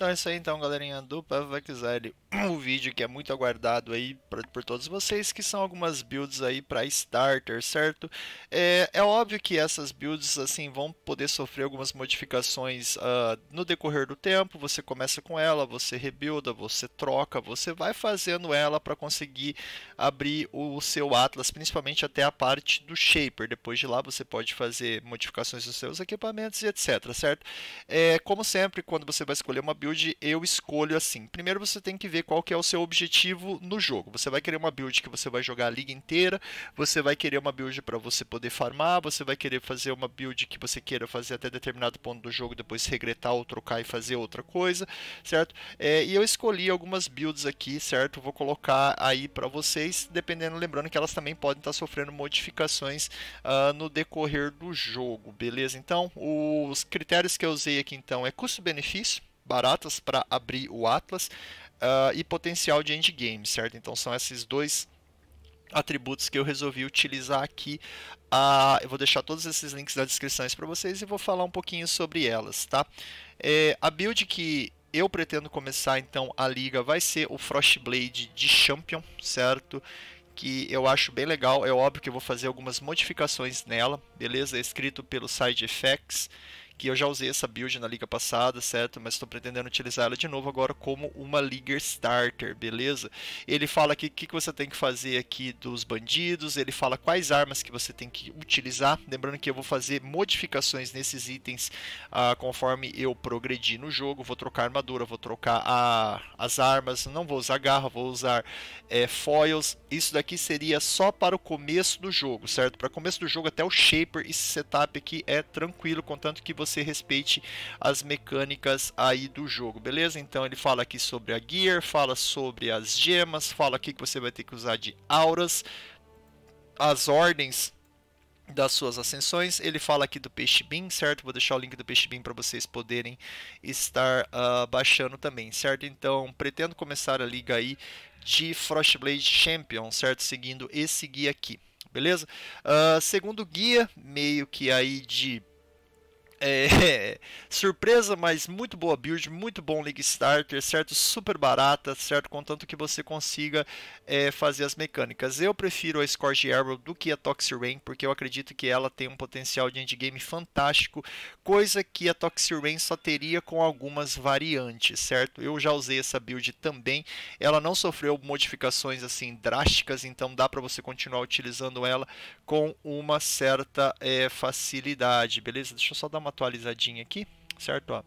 Então é isso aí então, galerinha do Path um vídeo que é muito aguardado aí pra, por todos vocês, que são algumas builds aí para starter, certo? É, é, óbvio que essas builds assim vão poder sofrer algumas modificações uh, no decorrer do tempo, você começa com ela, você rebuilda, você troca, você vai fazendo ela para conseguir abrir o seu Atlas, principalmente até a parte do Shaper, depois de lá você pode fazer modificações nos seus equipamentos e etc, certo? É, como sempre, quando você vai escolher uma build, build eu escolho assim. Primeiro você tem que ver qual que é o seu objetivo no jogo. Você vai querer uma build que você vai jogar a liga inteira, você vai querer uma build para você poder farmar, você vai querer fazer uma build que você queira fazer até determinado ponto do jogo, depois regretar ou trocar e fazer outra coisa, certo? É, e eu escolhi algumas builds aqui, certo? Vou colocar aí para vocês, dependendo, lembrando que elas também podem estar tá sofrendo modificações uh, no decorrer do jogo, beleza? Então, os critérios que eu usei aqui então é custo-benefício, baratas para abrir o Atlas uh, e potencial de endgame, certo? Então são esses dois atributos que eu resolvi utilizar aqui. Ah, eu vou deixar todos esses links na descrição para vocês e vou falar um pouquinho sobre elas, tá? É, a build que eu pretendo começar então a liga vai ser o Frostblade de Champion, certo? Que eu acho bem legal, é óbvio que eu vou fazer algumas modificações nela, beleza? É escrito pelo Side Effects que eu já usei essa build na liga passada, certo? Mas estou pretendendo utilizar ela de novo agora como uma liga starter, beleza? Ele fala aqui o que, que você tem que fazer aqui dos bandidos, ele fala quais armas que você tem que utilizar. Lembrando que eu vou fazer modificações nesses itens ah, conforme eu progredir no jogo. Vou trocar armadura, vou trocar a, as armas, não vou usar garra, vou usar é, foils. Isso daqui seria só para o começo do jogo, certo? Para começo do jogo até o shaper, esse setup aqui é tranquilo, contanto que você você respeite as mecânicas aí do jogo, beleza? Então ele fala aqui sobre a gear, fala sobre as gemas, fala aqui que você vai ter que usar de auras, as ordens das suas ascensões. Ele fala aqui do Peixe Bean, certo? Vou deixar o link do Peixe Bean para vocês poderem estar uh, baixando também, certo? Então, pretendo começar a liga aí de Frostblade Champion, certo? Seguindo esse guia aqui, beleza? Uh, segundo guia, meio que aí de é, surpresa, mas muito boa build, muito bom League Starter, certo? Super barata, certo? Contanto que você consiga é, fazer as mecânicas. Eu prefiro a Scorch Arrow do que a Toxic Rain, porque eu acredito que ela tem um potencial de endgame fantástico, coisa que a Toxic Rain só teria com algumas variantes, certo? Eu já usei essa build também, ela não sofreu modificações assim drásticas, então dá para você continuar utilizando ela com uma certa é, facilidade, beleza? Deixa eu só dar uma uma atualizadinha aqui, certo? Ó.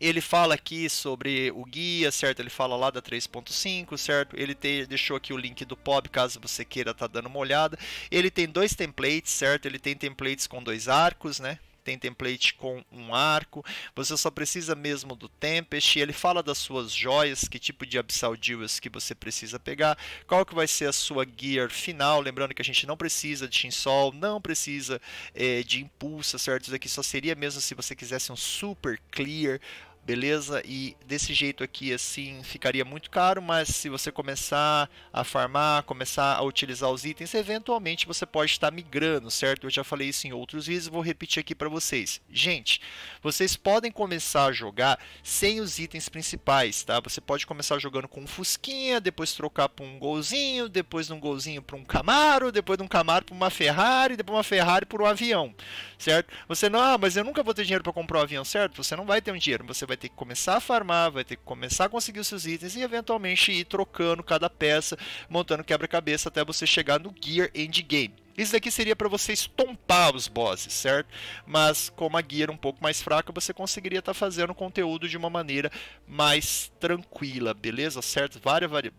Ele fala aqui sobre o guia, certo? Ele fala lá da 3.5, certo? Ele te, deixou aqui o link do POB, caso você queira estar tá dando uma olhada. Ele tem dois templates, certo? Ele tem templates com dois arcos, né? tem template com um arco, você só precisa mesmo do Tempest, ele fala das suas joias, que tipo de Abyssal Jewels que você precisa pegar, qual que vai ser a sua gear final, lembrando que a gente não precisa de Shinsol, não precisa é, de impulsa, certo? Isso aqui só seria mesmo se você quisesse um super clear, beleza? E desse jeito aqui, assim, ficaria muito caro, mas se você começar a farmar, começar a utilizar os itens, eventualmente você pode estar migrando, certo? Eu já falei isso em outros vídeos, vou repetir aqui para vocês. Gente, vocês podem começar a jogar sem os itens principais, tá? Você pode começar jogando com um Fusquinha, depois trocar para um Golzinho, depois de um Golzinho para um Camaro, depois de um Camaro para uma Ferrari, depois uma Ferrari para um avião, certo? Você não, ah, mas eu nunca vou ter dinheiro para comprar um avião, certo? Você não vai ter um dinheiro, você vai vai ter que começar a farmar, vai ter que começar a conseguir os seus itens e eventualmente ir trocando cada peça, montando quebra-cabeça até você chegar no Gear Endgame. Isso daqui seria para você estompar os bosses, certo? Mas como a gear é um pouco mais fraca, você conseguiria estar tá fazendo conteúdo de uma maneira mais tranquila, beleza? Certo? Várias, várias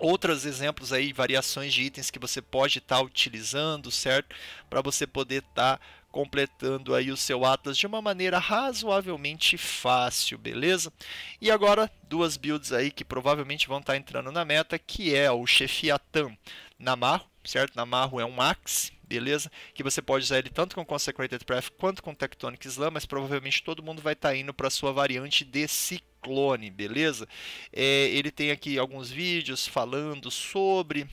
outros exemplos aí, variações de itens que você pode estar tá utilizando, certo? Para você poder estar tá completando aí o seu Atlas de uma maneira razoavelmente fácil, beleza? E agora duas builds aí que provavelmente vão estar tá entrando na meta, que é o Chefiatan Namarro, certo? Namarro é um Axe, beleza? Que você pode usar ele tanto com Consecrated Path quanto com Tectonic Slam, mas provavelmente todo mundo vai estar tá indo para a sua variante de ciclone, beleza? É, ele tem aqui alguns vídeos falando sobre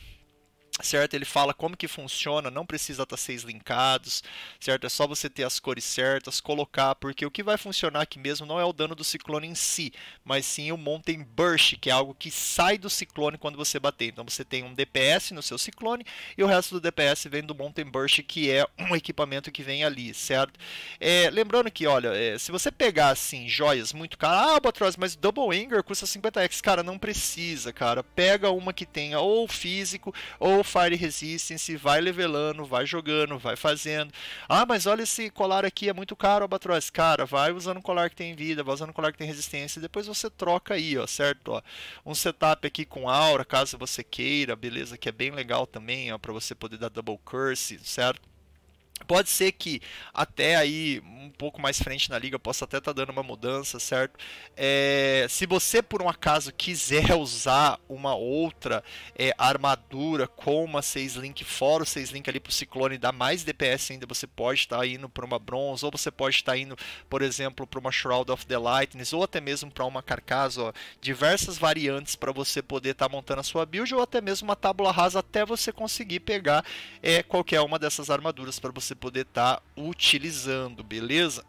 certo? Ele fala como que funciona, não precisa estar tá seis linkados, certo? É só você ter as cores certas, colocar, porque o que vai funcionar aqui mesmo não é o dano do ciclone em si, mas sim o Mountain Burst, que é algo que sai do ciclone quando você bater. Então você tem um DPS no seu ciclone e o resto do DPS vem do Mountain Burst, que é um equipamento que vem ali, certo? É, lembrando que, olha, é, se você pegar, assim, joias muito caras, ah, Albatross, mas Double Anger custa 50x, cara, não precisa, cara. Pega uma que tenha ou físico ou Fire Resistance, vai levelando, vai jogando, vai fazendo. Ah, mas olha esse colar aqui, é muito caro, Albatroz. Cara, vai usando um colar que tem vida, vai usando um colar que tem resistência, e depois você troca aí, ó, certo? Ó, um setup aqui com aura, caso você queira, beleza? Que é bem legal também, ó, pra você poder dar double curse, certo? Pode ser que até aí um pouco mais frente na liga, posso até estar tá dando uma mudança, certo? É, se você por um acaso quiser usar uma outra é, armadura com uma 6 link fora o 6 link ali pro Ciclone dá mais DPS ainda, você pode estar tá indo para uma Bronze, ou você pode estar tá indo, por exemplo, para uma Shroud of the Lightnings, ou até mesmo para uma Carcasa, ó, diversas variantes para você poder estar tá montando a sua build, ou até mesmo uma tábula rasa até você conseguir pegar é, qualquer uma dessas armaduras para você poder estar tá utilizando, beleza? Fortaleza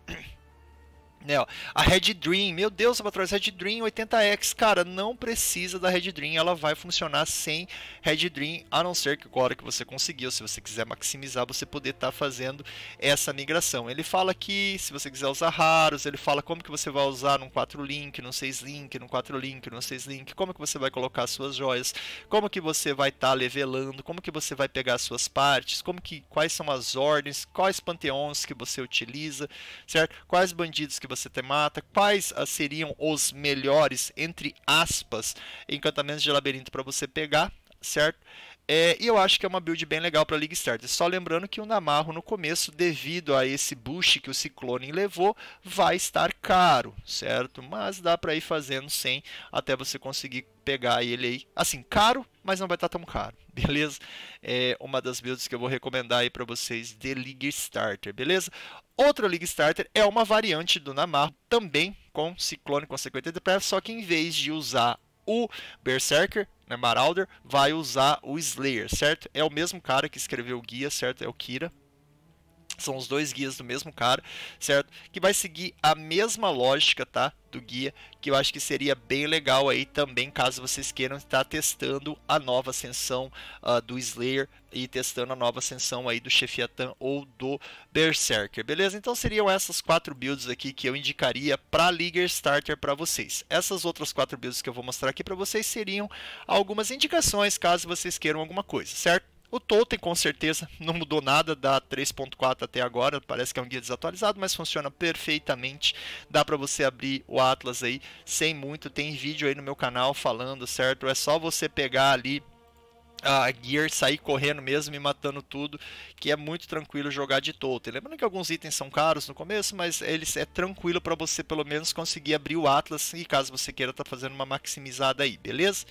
né, ó, a Red Dream, meu Deus, Albatroz, Red Dream 80X, cara, não precisa da Red Dream, ela vai funcionar sem Red Dream, a não ser que agora que você conseguiu, se você quiser maximizar, você poder estar tá fazendo essa migração. Ele fala aqui, se você quiser usar raros, ele fala como que você vai usar num 4 link, num 6 link, num 4 link, num 6 link, como que você vai colocar suas joias, como que você vai estar tá levelando, como que você vai pegar suas partes, como que quais são as ordens, quais panteões que você utiliza, certo? Quais bandidos que você você mata. quais ah, seriam os melhores, entre aspas, encantamentos de labirinto para você pegar, certo? É, e eu acho que é uma build bem legal para League Starter. Só lembrando que o Namarro no começo, devido a esse boost que o Ciclone levou, vai estar caro, certo? Mas dá para ir fazendo sem até você conseguir pegar ele aí. Assim, caro, mas não vai estar tá tão caro, beleza? É uma das builds que eu vou recomendar aí para vocês de League Starter, beleza? Outra League Starter é uma variante do Namarro, também com Ciclone com 50 DPS, só que em vez de usar o Berserker, né, Marauder, vai usar o Slayer, certo? É o mesmo cara que escreveu o guia, certo? É o Kira. São os dois guias do mesmo cara, certo? Que vai seguir a mesma lógica, tá? Do guia, que eu acho que seria bem legal aí também, caso vocês queiram estar testando a nova ascensão uh, do Slayer e testando a nova ascensão aí do Chefiatan ou do Berserker, beleza? Então seriam essas quatro builds aqui que eu indicaria para Liga Starter para vocês. Essas outras quatro builds que eu vou mostrar aqui para vocês seriam algumas indicações caso vocês queiram alguma coisa, certo? O totem com certeza não mudou nada da 3.4 até agora, parece que é um guia desatualizado, mas funciona perfeitamente. Dá para você abrir o Atlas aí sem muito, tem vídeo aí no meu canal falando, certo? É só você pegar ali a Gear sair correndo mesmo e matando tudo, que é muito tranquilo jogar de totem. Lembrando que alguns itens são caros no começo, mas eles é tranquilo para você pelo menos conseguir abrir o Atlas e caso você queira estar tá fazendo uma maximizada aí, beleza?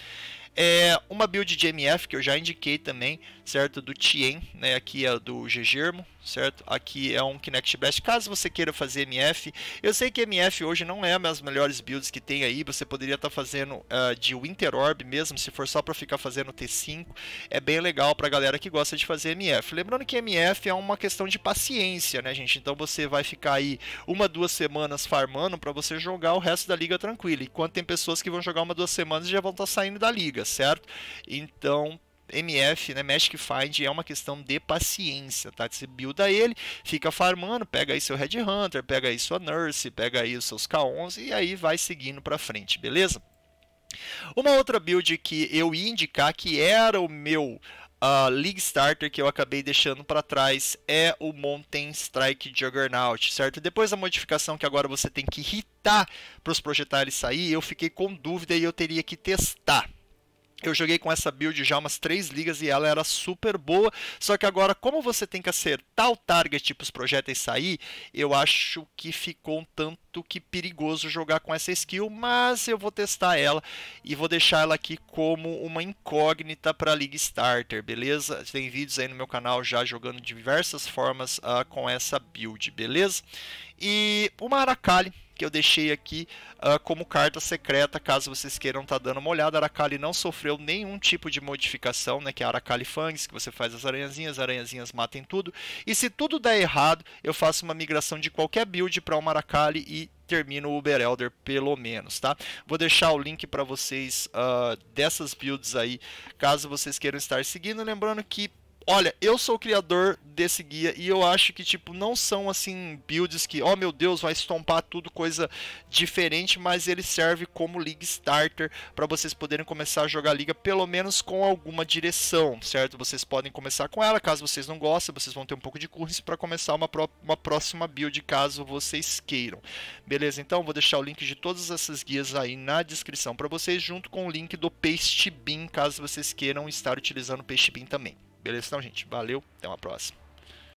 É uma build de MF que eu já indiquei também, certo? Do Tien, né? Aqui é do Gegermo, certo? Aqui é um Kinect Blast. Caso você queira fazer MF, eu sei que MF hoje não é uma das melhores builds que tem aí. Você poderia estar tá fazendo uh, de Winter Orb mesmo, se for só para ficar fazendo T5. É bem legal para galera que gosta de fazer MF. Lembrando que MF é uma questão de paciência, né, gente? Então você vai ficar aí uma, duas semanas farmando para você jogar o resto da liga tranquilo. Enquanto tem pessoas que vão jogar uma, duas semanas e já vão estar tá saindo da liga, certo? Então, MF, né, Magic Find é uma questão de paciência, tá? Você builda ele, fica farmando, pega aí seu Red Hunter, pega aí sua Nurse, pega aí os seus K11 e aí vai seguindo para frente, beleza? Uma outra build que eu ia indicar que era o meu uh, League Starter que eu acabei deixando para trás é o Mountain Strike Juggernaut, certo? Depois da modificação que agora você tem que hitar para os projetários sair, eu fiquei com dúvida e eu teria que testar. Eu joguei com essa build já umas três ligas e ela era super boa. Só que agora, como você tem que acertar o target para os projéteis sair, eu acho que ficou um tanto que perigoso jogar com essa skill. Mas eu vou testar ela e vou deixar ela aqui como uma incógnita para a League Starter, beleza? Tem vídeos aí no meu canal já jogando diversas formas uh, com essa build, beleza? E uma Aracali que eu deixei aqui uh, como carta secreta, caso vocês queiram estar tá dando uma olhada. A Aracali não sofreu nenhum tipo de modificação, né? Que é Aracali Fangs, que você faz as aranhazinhas, as aranhazinhas matem tudo. E se tudo der errado, eu faço uma migração de qualquer build para uma Aracali e termino o Uber Elder pelo menos, tá? Vou deixar o link para vocês uh, dessas builds aí, caso vocês queiram estar seguindo. Lembrando que olha, eu sou o criador desse guia e eu acho que, tipo, não são assim builds que, oh meu Deus, vai estompar tudo, coisa diferente, mas ele serve como League Starter para vocês poderem começar a jogar a liga pelo menos com alguma direção, certo? Vocês podem começar com ela, caso vocês não gostem, vocês vão ter um pouco de curso para começar uma, uma próxima build, caso vocês queiram. Beleza, então vou deixar o link de todas essas guias aí na descrição para vocês, junto com o link do PasteBin, caso vocês queiram estar utilizando o Pastebin também. Beleza? Então, gente, valeu, até uma próxima.